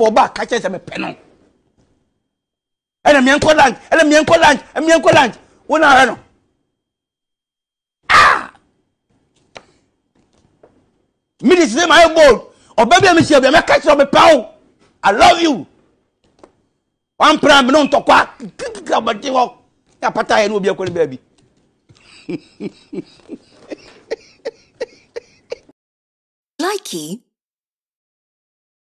pɔ ba ka kyerɛ sɛ mepɛ no ɛna miɛnkɔ lunch ɛna miɛnkɔ lunch ɛna miɛnkɔ lunch wɔn ahɛ no aa mi sise maa yɛ bold ɔbɛ bi mi si ɛbi a mɛ ka pɛ o i love you wọn pẹrẹ mi ní ntọkọ akíkíkí ọmọdé wọn ní apata yẹn ní obi ẹkọ Likey